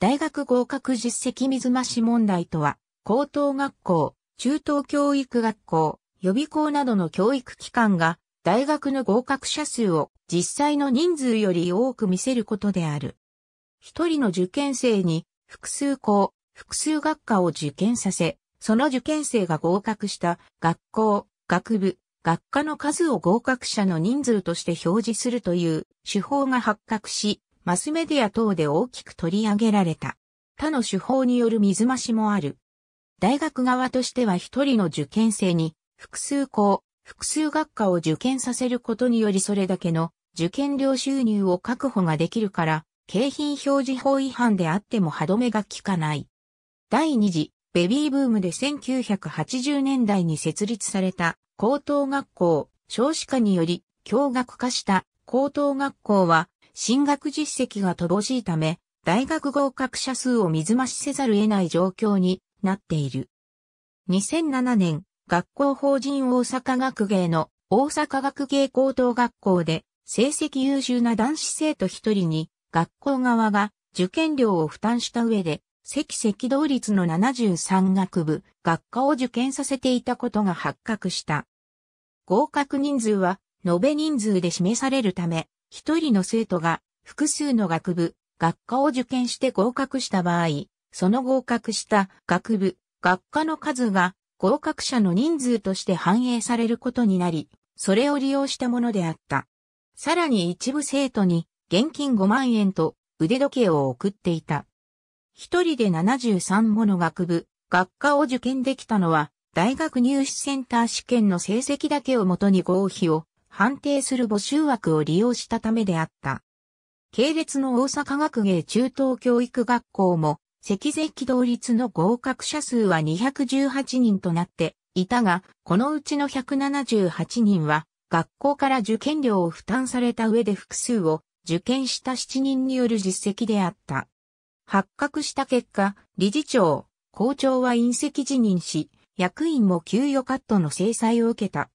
大学合格実績水増し問題とは、高等学校、中等教育学校、予備校などの教育機関が、大学の合格者数を実際の人数より多く見せることである。一人の受験生に複数校、複数学科を受験させ、その受験生が合格した学校、学部、学科の数を合格者の人数として表示するという手法が発覚し、マスメディア等で大きく取り上げられた。他の手法による水増しもある。大学側としては一人の受験生に複数校、複数学科を受験させることによりそれだけの受験料収入を確保ができるから、景品表示法違反であっても歯止めが効かない。第二次ベビーブームで1980年代に設立された高等学校、少子化により共学化した高等学校は進学実績が乏しいため、大学合格者数を水増しせざる得ない状況になっている。2007年、学校法人大阪学芸の大阪学芸高等学校で成績優秀な男子生徒一人に学校側が受験料を負担した上で、積赤同率の73学部、学科を受験させていたことが発覚した。合格人数は、延べ人数で示されるため、一人の生徒が複数の学部、学科を受験して合格した場合、その合格した学部、学科の数が合格者の人数として反映されることになり、それを利用したものであった。さらに一部生徒に現金5万円と腕時計を送っていた。一人で73もの学部、学科を受験できたのは、大学入試センター試験の成績だけをもとに合否を判定する募集枠を利用したためであった。系列の大阪学芸中等教育学校も、赤石同率の合格者数は218人となっていたが、このうちの178人は、学校から受験料を負担された上で複数を受験した7人による実績であった。発覚した結果、理事長、校長は隕石辞任し、役員も給与カットの制裁を受けた。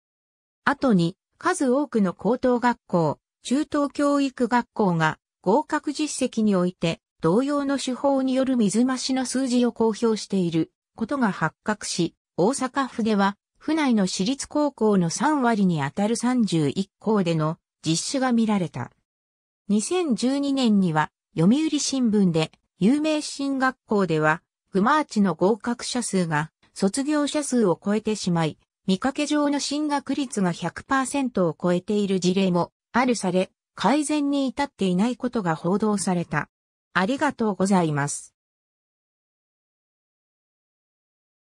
後に、数多くの高等学校、中等教育学校が合格実績において同様の手法による水増しの数字を公表していることが発覚し、大阪府では府内の私立高校の3割にあたる31校での実施が見られた。2012年には読売新聞で有名進学校では、グマーチの合格者数が卒業者数を超えてしまい、見かけ上の進学率が100%を超えている事例もあるされ、改善に至っていないことが報道された。ありがとうございます。